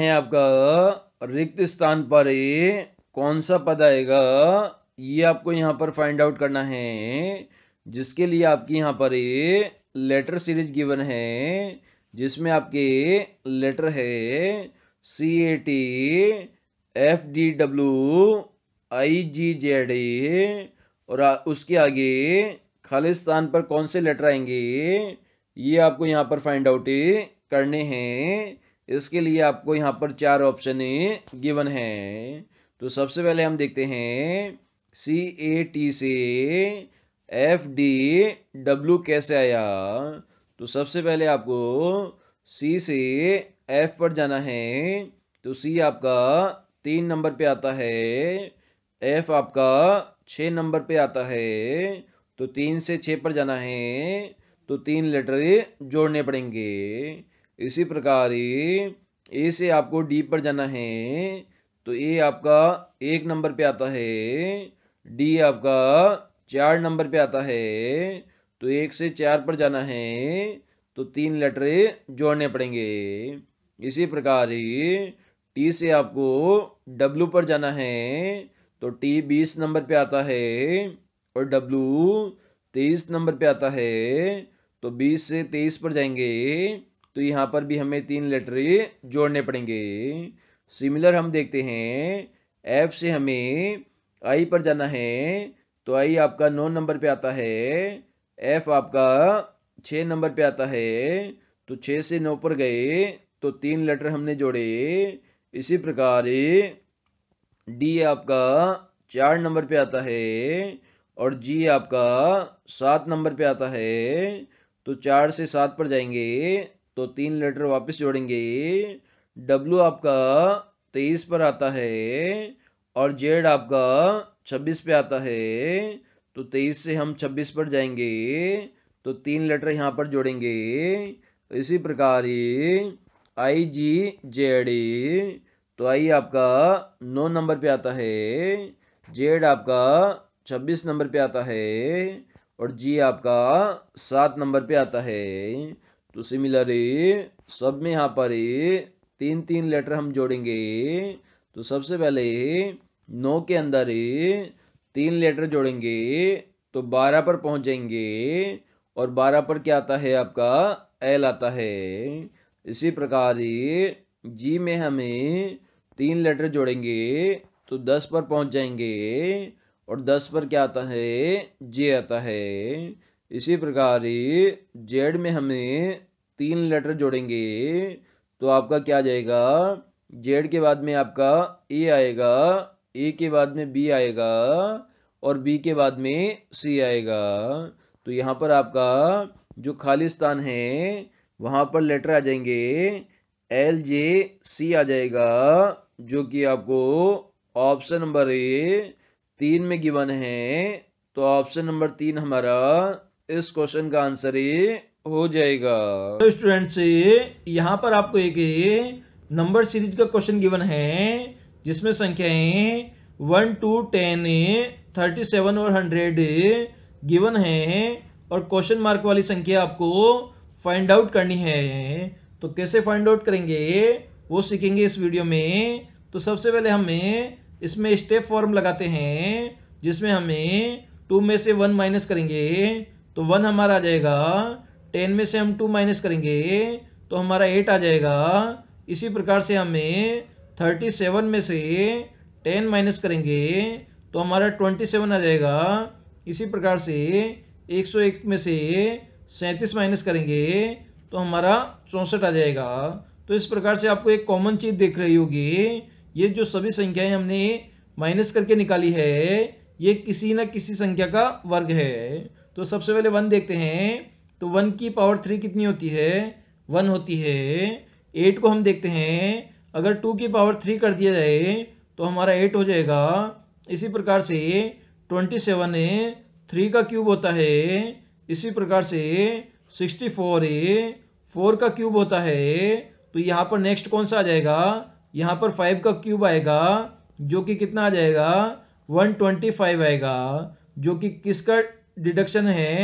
है आपका रिक्त स्थान पर कौन सा पद आएगा ये आपको यहाँ पर फाइंड आउट करना है जिसके लिए आपकी यहाँ पर लेटर सीरीज गिवन है जिसमें आपके लेटर है C A T F D W I G Z A और उसके आगे खाली स्थान पर कौन से लेटर आएंगे ये आपको यहाँ पर फाइंड आउट करने हैं इसके लिए आपको यहाँ पर चार ऑप्शन गिवन है तो सबसे पहले हम देखते हैं सी ए टी से एफ डी डब्ल्यू कैसे आया तो सबसे पहले आपको सी से एफ पर जाना है तो सी आपका तीन नंबर पे आता है एफ आपका छः नंबर पे आता है तो तीन से छः पर जाना है तो तीन लेटर जोड़ने पड़ेंगे इसी प्रकार ए ए से आपको डी पर जाना है तो ए आपका एक नंबर पे आता है डी आपका चार नंबर पे आता है तो एक से चार पर जाना है तो तीन लेटर जोड़ने पड़ेंगे इसी प्रकार टी से आपको डब्लू पर जाना है तो टी बीस नंबर पे आता है और डब्लू तेईस नंबर पे आता है तो बीस से तेईस पर जाएंगे तो यहाँ पर भी हमें तीन लेटर ये जोड़ने पड़ेंगे सिमिलर हम देखते हैं एफ से हमें आई पर जाना है तो आई आपका नौ नंबर पे आता है एफ आपका छः नंबर पे आता है तो छः से नौ पर गए तो तीन लेटर हमने जोड़े इसी प्रकार डी आपका चार नंबर पे आता है और जी आपका सात नंबर पे आता है तो चार से सात पर जाएंगे तो तीन लेटर वापस जोड़ेंगे डब्लू आपका तेईस पर आता है और जेड आपका छब्बीस पे आता है तो तेईस से हम छब्बीस पर जाएंगे तो तीन लेटर यहाँ पर जोड़ेंगे इसी प्रकार आई जी जेड तो आई आपका नौ नंबर पे आता है जेड आपका छब्बीस नंबर पे आता है और जी आपका सात नंबर पे आता है तो सिमिलरली सब में यहाँ पर तीन तीन लेटर हम जोड़ेंगे तो सबसे पहले नौ के अंदर तीन लेटर जोड़ेंगे तो बारह पर पहुँच जाएंगे और बारह पर क्या आता है आपका एल आता है इसी प्रकार जी में हमें तीन लेटर जोड़ेंगे तो दस पर पहुँच जाएंगे और दस पर क्या आता है जे आता है इसी प्रकार जेड में हमें तीन लेटर जोड़ेंगे तो आपका क्या आ जाएगा जेड के बाद में आपका ए आएगा ए के बाद में बी आएगा और बी के बाद में सी आएगा तो यहाँ पर आपका जो खाली स्थान है वहाँ पर लेटर आ जाएंगे एल जे सी आ जाएगा जो कि आपको ऑप्शन नंबर ए तीन में गिवन है तो ऑप्शन नंबर तीन हमारा इस क्वेश्चन का आंसर ही हो जाएगा तो स्टूडेंट्स यहाँ पर आपको एक नंबर सीरीज का क्वेश्चन गिवन है जिसमें संख्याएं one two ten thirty seven और हंड्रेड गिवन है और क्वेश्चन मार्क वाली संख्या आपको फाइंड आउट करनी है तो कैसे फाइंड आउट करेंगे वो सीखेंगे इस वीडियो में तो सबसे पहले हमें इसमें स्टेप फॉर्म लगाते हैं जिसमें हमें टू में से वन माइनस करेंगे तो वन हमारा आ जाएगा टेन में से हम टू माइनस करेंगे तो हमारा एट आ जाएगा इसी प्रकार से हमें थर्टी सेवन में से टेन माइनस करेंगे तो हमारा ट्वेंटी सेवन आ जाएगा इसी प्रकार से एक सौ एक में से सैंतीस माइनस करेंगे तो हमारा चौंसठ आ जाएगा तो इस प्रकार से आपको एक कॉमन चीज़ देख रही होगी ये जो सभी संख्याएं हमने माइनस करके निकाली है ये किसी न किसी संख्या का वर्ग है तो सबसे पहले वन देखते हैं तो वन की पावर थ्री कितनी होती है वन होती है एट को हम देखते हैं अगर टू की पावर थ्री कर दिया जाए तो हमारा एट हो जाएगा इसी प्रकार से ट्वेंटी सेवन ए थ्री का क्यूब होता है इसी प्रकार से सिक्सटी फोर ए फोर का क्यूब होता है तो यहाँ पर नेक्स्ट कौन सा आ जाएगा यहाँ पर फाइव का क्यूब आएगा जो कि कितना आ जाएगा वन ट्वेंटी फाइव आएगा जो कि किसका डिडक्शन है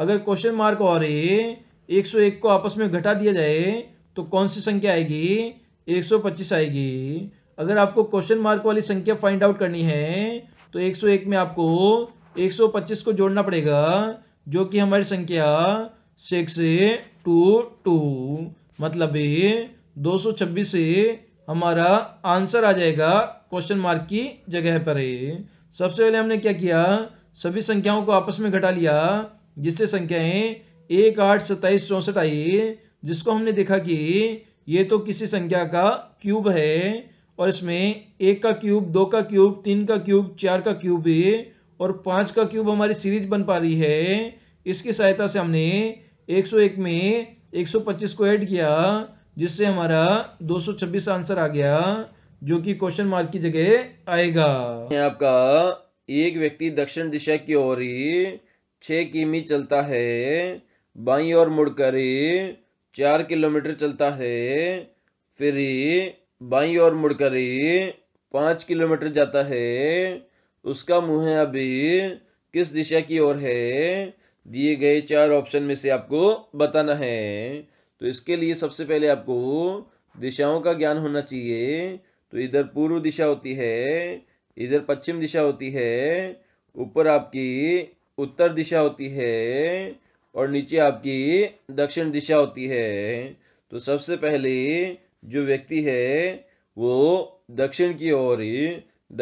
अगर क्वेश्चन मार्क और एक सौ एक को आपस में घटा दिया जाए तो कौन सी संख्या आएगी एक सौ पच्चीस आएगी अगर आपको क्वेश्चन मार्क वाली संख्या फाइंड आउट करनी है तो एक सौ एक में आपको एक सौ पच्चीस को जोड़ना पड़ेगा जो कि हमारी संख्या सिक्स टू टू मतलब दो सौ छब्बीस से हमारा आंसर आ जाएगा क्वेश्चन मार्क की जगह पर सबसे पहले हमने क्या किया सभी संख्याओं को आपस में घटा लिया जिससे संख्याएं एक आठ सत्ताईस चौंसठ आई जिसको हमने देखा कि ये तो किसी संख्या का क्यूब है और इसमें एक का क्यूब दो का क्यूब तीन का क्यूब चार का क्यूब और पाँच का क्यूब हमारी सीरीज बन पा रही है इसकी सहायता से हमने 101 में 125 को ऐड किया जिससे हमारा 226 आंसर आ गया जो कि क्वेश्चन मार्क की जगह आएगा आपका एक व्यक्ति दक्षिण दिशा की ओर छः किमी चलता है बाई और मुड़कर चार किलोमीटर चलता है फिर बाई और मुड़कर पाँच किलोमीटर जाता है उसका मुँह अभी किस दिशा की ओर है दिए गए चार ऑप्शन में से आपको बताना है तो इसके लिए सबसे पहले आपको दिशाओं का ज्ञान होना चाहिए तो इधर पूर्व दिशा होती है इधर पश्चिम दिशा होती है ऊपर आपकी उत्तर दिशा होती है और नीचे आपकी दक्षिण दिशा होती है तो सबसे पहले जो व्यक्ति है वो दक्षिण की ओर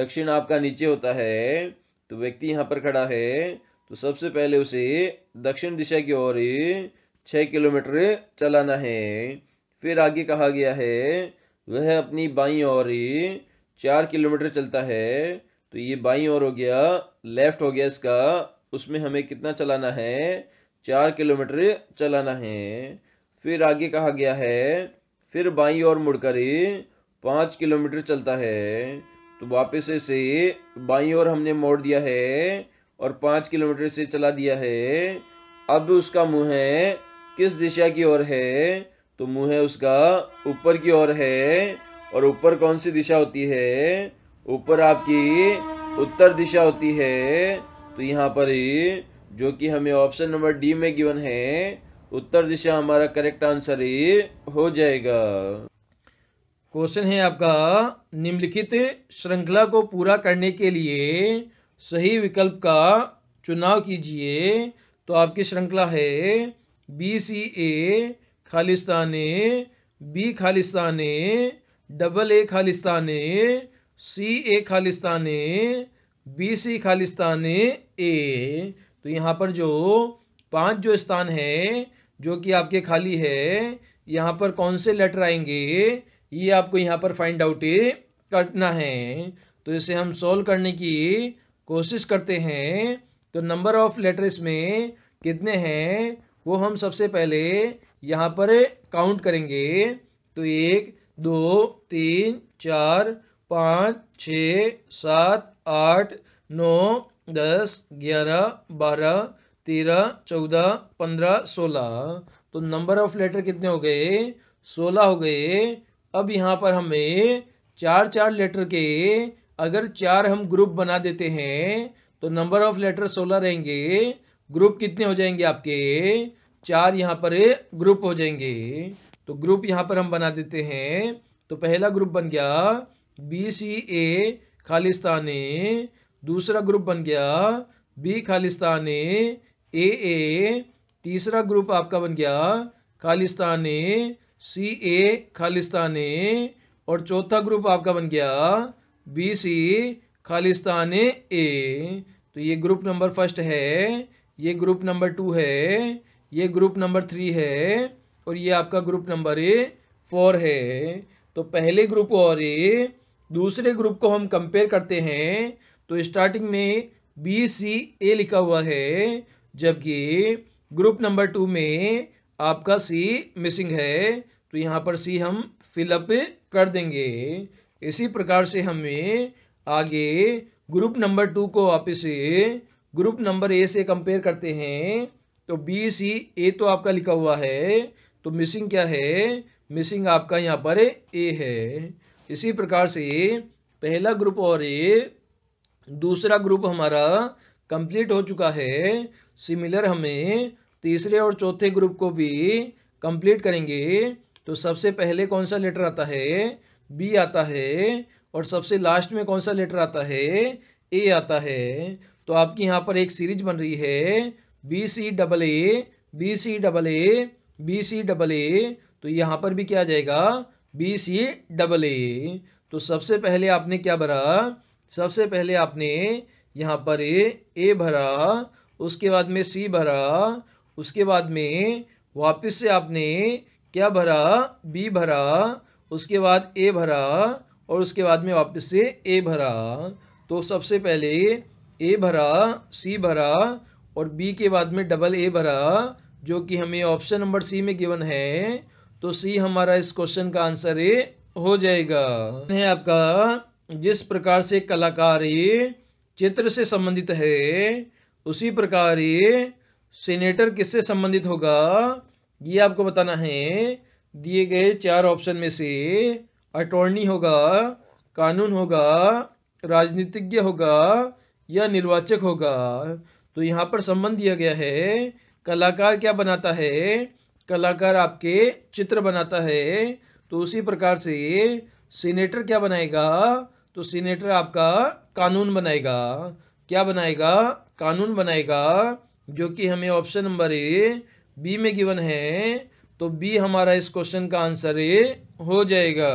दक्षिण आपका नीचे होता है तो व्यक्ति यहाँ पर खड़ा है तो सबसे पहले उसे दक्षिण दिशा की ओर छः किलोमीटर चलाना है फिर आगे कहा गया है वह अपनी बाई और चार किलोमीटर चलता है तो ये बाई और हो गया लेफ्ट हो गया इसका उसमें हमें कितना चलाना है चार किलोमीटर चलाना है फिर आगे कहा गया है फिर बाई और मुड़कर पाँच किलोमीटर चलता है तो वापस से बाई और हमने मोड़ दिया है और पाँच किलोमीटर से चला दिया है अब उसका मुंह है किस दिशा की ओर है तो मुंह है उसका ऊपर की ओर है और ऊपर कौन सी दिशा होती है ऊपर आपकी उत्तर दिशा होती है तो यहाँ पर ही जो कि हमें ऑप्शन नंबर डी में गिवन है उत्तर दिशा हमारा करेक्ट आंसर ही हो जाएगा क्वेश्चन है आपका निम्नलिखित श्रृंखला को पूरा करने के लिए सही विकल्प का चुनाव कीजिए तो आपकी श्रृंखला है बी सी ए खालिस्तान बी खालिस्तान डबल ए खालिस्तान सी ए खालिस्तान बी सी खालिस्तान ए तो यहाँ पर जो पांच जो स्थान है जो कि आपके खाली है यहाँ पर कौन से लेटर आएंगे ये आपको यहाँ पर फाइंड आउट करना है तो इसे हम सोल्व करने की कोशिश करते हैं तो नंबर ऑफ लेटर इसमें कितने हैं वो हम सबसे पहले यहाँ पर काउंट करेंगे तो एक दो तीन चार पाँच छ सात आठ नौ दस ग्यारह बारह तेरह चौदह पंद्रह सोलह तो नंबर ऑफ लेटर कितने हो गए सोलह हो गए अब यहाँ पर हमें चार चार लेटर के अगर चार हम ग्रुप बना देते हैं तो नंबर ऑफ लेटर सोलह रहेंगे ग्रुप कितने हो जाएंगे आपके चार यहाँ पर ग्रुप हो जाएंगे तो ग्रुप यहाँ पर हम बना देते हैं तो पहला ग्रुप बन गया बी सी ए खालिस्तानी दूसरा ग्रुप बन गया बी खालिस्तानी ए ए तीसरा ग्रुप आपका बन गया खालिस्तानी सी ए खालिस्तानी और चौथा ग्रुप आपका बन गया बी सी खालिस्तान ए तो ये ग्रुप नंबर फर्स्ट है ये ग्रुप नंबर टू है ये ग्रुप नंबर थ्री है और ये आपका ग्रुप नंबर ए फोर है तो पहले ग्रुप और ए दूसरे ग्रुप को हम कंपेयर करते हैं तो स्टार्टिंग में बी सी ए लिखा हुआ है जबकि ग्रुप नंबर टू में आपका सी मिसिंग है तो यहाँ पर सी हम फिलअप कर देंगे इसी प्रकार से हमें आगे ग्रुप नंबर टू को वापस ग्रुप नंबर ए से कंपेयर करते हैं तो बी सी ए तो आपका लिखा हुआ है तो मिसिंग क्या है मिसिंग आपका यहाँ पर ए है इसी प्रकार से पहला ग्रुप और ए दूसरा ग्रुप हमारा कंप्लीट हो चुका है सिमिलर हमें तीसरे और चौथे ग्रुप को भी कंप्लीट करेंगे तो सबसे पहले कौन सा लेटर आता है बी आता है और सबसे लास्ट में कौन सा लेटर आता है ए आता है तो आपकी यहाँ पर एक सीरीज बन रही है B C double A B C double A B C double A तो यहाँ पर भी क्या आ जाएगा बी सी डबल ए तो सबसे पहले आपने क्या भरा सबसे पहले आपने यहाँ पर ए ए भरा उसके बाद में सी भरा उसके बाद में वापस से आपने क्या भरा बी भरा उसके बाद ए भरा और उसके बाद में वापस से ए भरा तो सबसे पहले ए भरा सी भरा और बी के बाद में डबल ए भरा जो कि हमें ऑप्शन नंबर सी में गिवन है तो सी हमारा इस क्वेश्चन का आंसर ए हो जाएगा है आपका जिस प्रकार से कलाकार चित्र से संबंधित है उसी प्रकार ये सीनेटर किससे संबंधित होगा ये आपको बताना है दिए गए चार ऑप्शन में से अटॉर्नी होगा कानून होगा राजनीतिज्ञ होगा या निर्वाचक होगा तो यहाँ पर संबंध दिया गया है कलाकार क्या बनाता है कलाकार आपके चित्र बनाता है तो उसी प्रकार से सीनेटर क्या बनाएगा तो सीनेटर आपका कानून बनाएगा क्या बनाएगा कानून बनाएगा जो कि हमें ऑप्शन नंबर ए बी में गिवन है तो बी हमारा इस क्वेश्चन का आंसर ए हो जाएगा